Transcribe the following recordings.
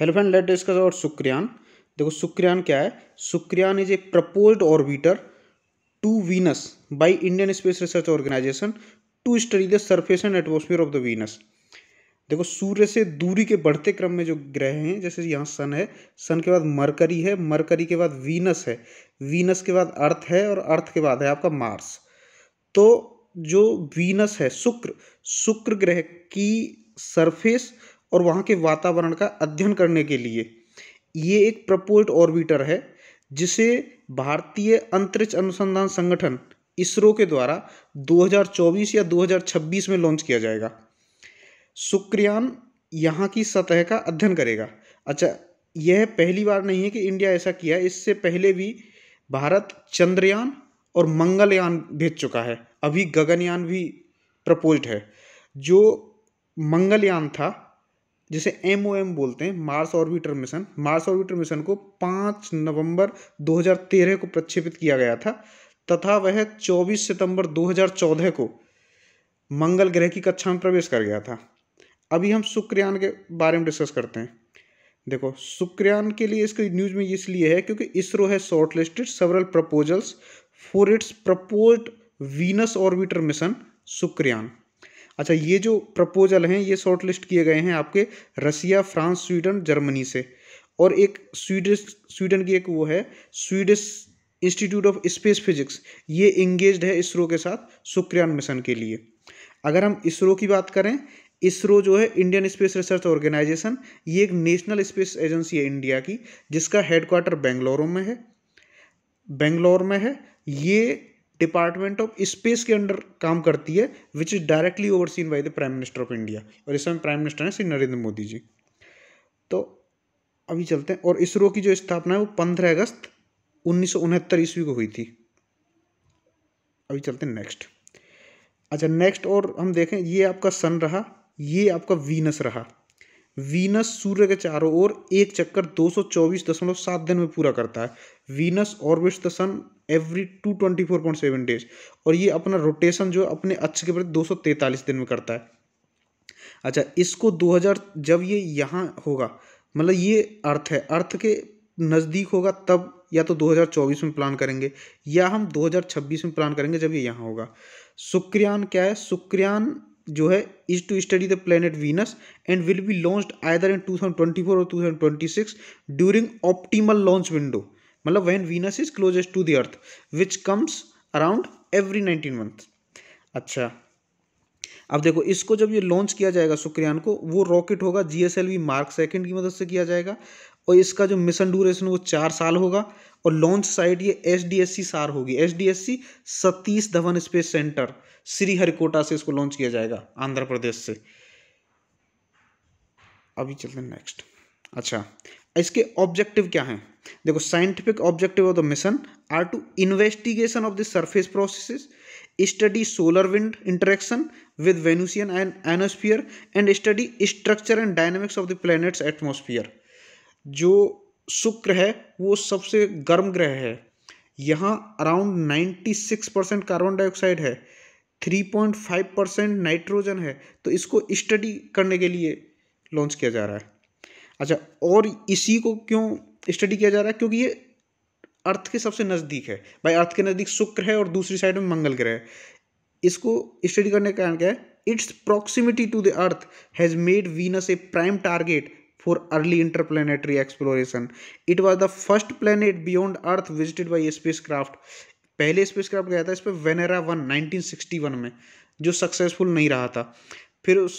Hello friend let discuss about Shukrayaan देखो सुक्रियान क्या है Shukrayaan is a proposed orbiter to Venus by Indian space research organisation to study the surface and atmosphere of the Venus देखो सूर्य से दूरी के बढ़ते क्रम में जो ग्रह हैं जैसे यहाँ सन है सन के बाद मरकरी है मरकरी के बाद वीनस है वीनस के बाद अर्थ है और अर्थ के बाद है आपका मार्स तो जो वीनस है शुक्र शुक्र ग्रह की सरफेस और वहाँ के वातावरण का अध्ययन करने के लिए ये एक प्रपोज ऑर्बिटर है जिसे भारतीय अंतरिक्ष अनुसंधान संगठन इसरो के द्वारा 2024 या 2026 में लॉन्च किया जाएगा शुक्रयान यहाँ की सतह का अध्ययन करेगा अच्छा यह पहली बार नहीं है कि इंडिया ऐसा किया इससे पहले भी भारत चंद्रयान और मंगलयान भेज चुका है अभी गगनयान भी प्रपोज है जो मंगलयान था जिसे एम ओ एम बोलते हैं Mars orbiter mission Mars orbiter mission को 5 नवंबर 2013 को प्रक्षेपित किया गया था तथा वह 24 सितंबर 2014 को मंगल ग्रह की कक्षा में प्रवेश कर गया था अभी हम शुक्रयान के बारे में डिस्कस करते हैं देखो शुक्रयान के लिए इसके न्यूज़ में इसलिए है क्योंकि इसरो है shortlisted several proposals for its propose Venus orbiter mission Shukrayaan अच्छा ये जो प्रपोजल हैं ये शॉर्ट लिस्ट किए गए हैं आपके रसिया फ्रांस स्वीडन जर्मनी से और एक स्वीडिश स्वीडन की एक वो है Swedish institute of space physics ये इंगेज है इसरो के साथ सुक्रियान मिशन के लिए अगर हम इसरो की बात करें इसरो जो है इंडियन स्पेस रिसर्च ऑर्गेनाइजेशन ये एक नेशनल स्पेस एजेंसी है इंडिया की जिसका हेडक्वार्टर बेंगलोर में है बेंगलोर में है ये डिपार्टमेंट ऑफ स्पेस के अंडर काम करती है which is directly overseen by the prime minister of India और इस समय प्राइम मिनिस्टर हैं श्री नरेंद्र मोदी जी तो अभी चलते हैं और इसरो की जो स्थापना है वो पंद्रह अगस्त उन्नीस ईस्वी को हुई थी अभी चलते हैं नेक्स्ट अच्छा नेक्स्ट और हम देखें ये आपका सन रहा ये आपका वीनस रहा वीनस सूर्य के चारों ओर एक चक्कर 224.7 दिन में पूरा करता है Venus orbits the sun every 224.7 days और ये अपना रोटेशन जो अपने अक्ष के प्रति 243 दिन में करता है अच्छा इसको 2000 जब ये यहाँ होगा मतलब ये अर्थ है अर्थ के नज़दीक होगा तब या तो 2024 में प्लान करेंगे या हम 2026 में प्लान करेंगे जब ये यहाँ होगा शुक्रयान क्या है शुक्रयान जो है is to study the planet Venus and will be launched either in 2024 और 2026 ड्यूरिंग ऑप्टिमल लॉन्च विंडो मतलब when Venus is closest to the earth which comes around every nineteen month अच्छा अब देखो इसको जब ये लॉन्च किया जाएगा सुक्रियान को वो रॉकेट होगा G S L V mark second की मदद से किया जाएगा और इसका जो मिशन ड्यूरेशन वो चार साल होगा और लॉन्च साइट ये एस डी एस सी सार होगी S D S C Satish Dhawan space centre Sriharikota से इसको लॉन्च किया जाएगा आंध्र प्रदेश से अभी चलते हैं नेक्स्ट अच्छा इसके ऑब्जेक्टिव क्या हैं देखो scientific objective of the mission are to investigation of the surface processes study solar wind interaction with Venusian and ionosphere and study structure and dynamics of the planets atmosphere जो शुक्र है वो सबसे गर्म ग्रह है यहाँ अराउंड 96 परसेंट कार्बन डाइऑक्साइड है 3.5 परसेंट नाइट्रोजन है तो इसको स्टडी करने के लिए लॉन्च किया जा रहा है अच्छा और इसी को क्यों स्टडी किया जा रहा है क्योंकि ये अर्थ के सबसे नज़दीक है भाई अर्थ के नज़दीक शुक्र है और दूसरी साइड में मंगल ग्रह है इसको स्टडी करने का कारण क्या है its proximity to the earth has made Venus a prime target for early interplanetary exploration. It was the first planet beyond Earth visited by spacecraft. पहले स्पेसक्राफ्ट गया था इस पर Venera one nineteen sixty one में जो successful नहीं रहा था फिर उस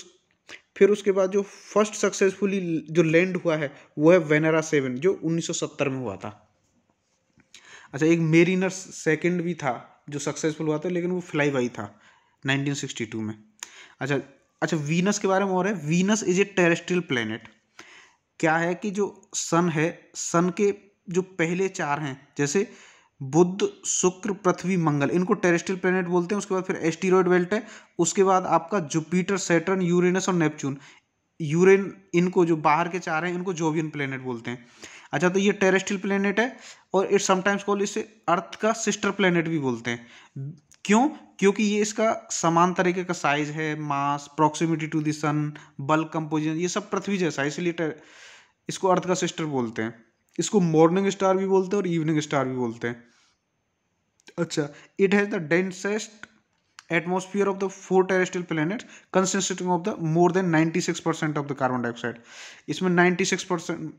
फिर उसके बाद जो फर्स्ट सक्सेसफुली जो लैंड हुआ है वो है वेनेरा सेवन जो उन्नीस सौ सत्तर में हुआ था अच्छा एक मेरीनर सेकेंड भी था जो सक्सेसफुल हुआ था लेकिन वो फ्लाई बाई था नाइनटीन सिक्सटी टू में अच्छा अच्छा वीनस के बारे में और है Venus is a terrestrial planet क्या है कि जो सन है सन के जो पहले चार हैं जैसे बुद्ध शुक्र पृथ्वी मंगल इनको टेरेस्ट्रियल प्लेनेट बोलते हैं उसके बाद फिर एस्टीरोड बेल्ट है उसके बाद आपका जुपिटर सैटर्न यूरेनस और नेपच्यून यूरेन इनको जो बाहर के चार हैं इनको जोवियन प्लेनेट बोलते हैं अच्छा तो ये टेरेस्ट्रियल प्लेनेट है और इट समटाइम्स कॉल इसे अर्थ का सिस्टर प्लेनेट भी बोलते हैं क्यों क्योंकि ये इसका समान तरीके का साइज है mass proximity to the sun bulk composition ये सब पृथ्वी जैसा इसलिए इसको अर्थ का सिस्टर बोलते हैं इसको मॉर्निंग स्टार भी बोलते हैं और इवनिंग स्टार भी बोलते हैं अच्छा it has the densest atmosphere of the four terrestrial planet consisting of the more than ninety six percent of the carbon dioxide इसमें नाइन्टी सिक्स परसेंट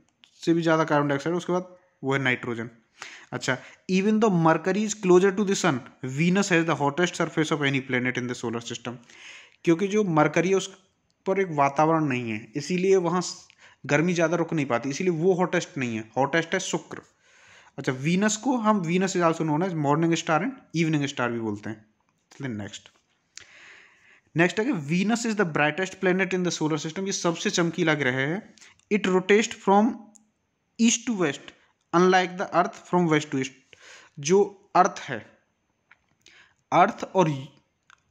से भी ज़्यादा कार्बन डाइऑक्साइड उसके बाद वो है नाइट्रोजन अच्छा even the Mercury is closer to the sun Venus has the hottest surface of any planet in the solar system क्योंकि जो मरकरी है उस पर एक वातावरण नहीं है इसीलिए वहाँ गर्मी ज़्यादा रुक नहीं पाती इसीलिए वो हॉटेस्ट नहीं है हॉटेस्ट है शुक्र अच्छा वीनस को हम वीनस इज हिसाब known as morning star and evening star भी बोलते हैं नेक्स्ट नेक्स्ट है कि Venus is the brightest planet in the solar system ये सबसे चमकीला ग्रह है it rotates from east to west unlike the earth from west to east जो अर्थ है अर्थ और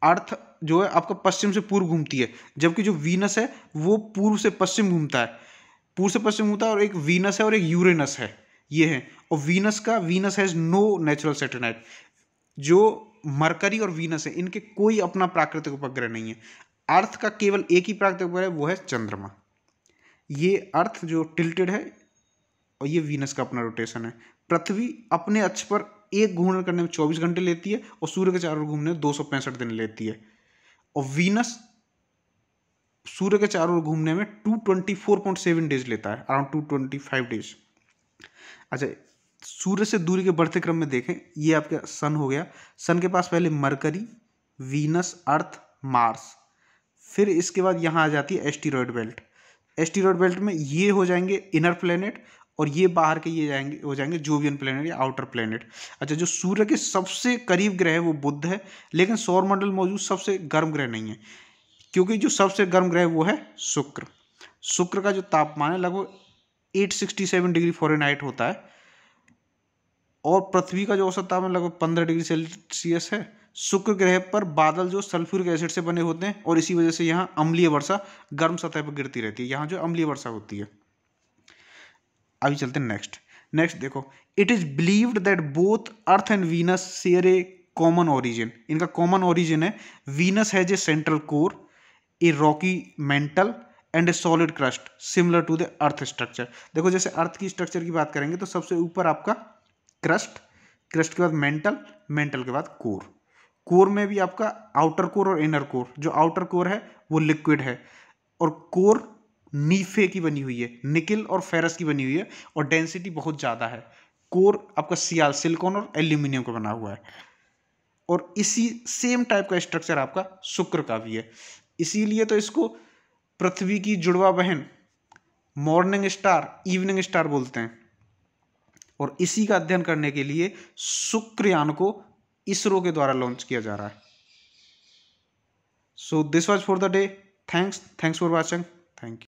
अर्थ जो है आपका पश्चिम से पूर्व घूमती है जबकि जो वीनस है वो पूर्व से पश्चिम घूमता है पूर्व से पश्चिम घूमता है और एक वीनस है और एक यूरेनस है ये है और वीनस का Venus has no natural satellite जो मरकरी और वीनस है इनके कोई अपना प्राकृतिक उपग्रह नहीं है अर्थ का केवल एक ही प्राकृतिक उपग्रह है वो है चंद्रमा ये अर्थ जो टिल्टेड है और ये वीनस का अपना रोटेशन है पृथ्वी अपने अक्ष पर एक घूर्णन करने में चौबीस घंटे लेती है और सूर्य के चारों घूमने में दो सौ पैंसठ दिन लेती है और वीनस सूर्य के चारों ओर घूमने में two twenty four point seven days लेता है around two twenty five days अच्छा सूर्य से दूरी के बढ़ते क्रम में देखें ये आपका सन हो गया सन के पास पहले मरकरी वीनस अर्थ मार्स फिर इसके बाद यहाँ आ जाती है एस्टीरॉयड बेल्ट एस्टीरॉयड बेल्ट में ये हो जाएंगे इनर प्लेनेट और ये बाहर के ये जाएंगे हो जाएंगे जूवियन प्लेनेट या आउटर प्लेनेट अच्छा जो सूर्य के सबसे करीब ग्रह है वो बुद्ध है लेकिन सौरमंडल मौजूद सबसे गर्म ग्रह नहीं है क्योंकि जो सबसे गर्म ग्रह वो है शुक्र शुक्र का जो तापमान है लगभग 867 डिग्री फॉरेनहाइट होता है और पृथ्वी का जो औसत तापमान लगभग 15 डिग्री सेल्सियस है शुक्र ग्रह पर बादल जो सल्फ्यूरिक एसिड से बने होते हैं और इसी वजह से यहाँ अम्लीय वर्षा गर्म सतह पर गिरती रहती है यहाँ जो अम्लीय वर्षा होती है अभी चलते हैं नेक्स्ट नेक्स्ट देखो it is believed that both earth and Venus share a common origin इनका कॉमन ओरिजिन है Venus has a central core a rocky mantle and a solid crust similar to the earth structure देखो जैसे अर्थ की structure की बात करेंगे तो सबसे ऊपर आपका क्रस्ट क्रस्ट के बाद मेंटल मेंटल के बाद कोर कोर में भी आपका आउटर कोर और इनर कोर जो आउटर कोर है वो लिक्विड है और कोर नीफे की बनी हुई है निकिल और फेरस की बनी हुई है और डेंसिटी बहुत ज़्यादा है कोर आपका सियाल सिलिकॉन और एल्यूमिनियम का बना हुआ है और इसी सेम टाइप का स्ट्रक्चर आपका शुक्र का भी है इसीलिए तो इसको पृथ्वी की जुड़वा बहन मॉर्निंग स्टार इवनिंग स्टार बोलते हैं और इसी का अध्ययन करने के लिए शुक्रयान को इसरो के द्वारा लॉन्च किया जा रहा है so this was for the day thanks thanks for watching thank you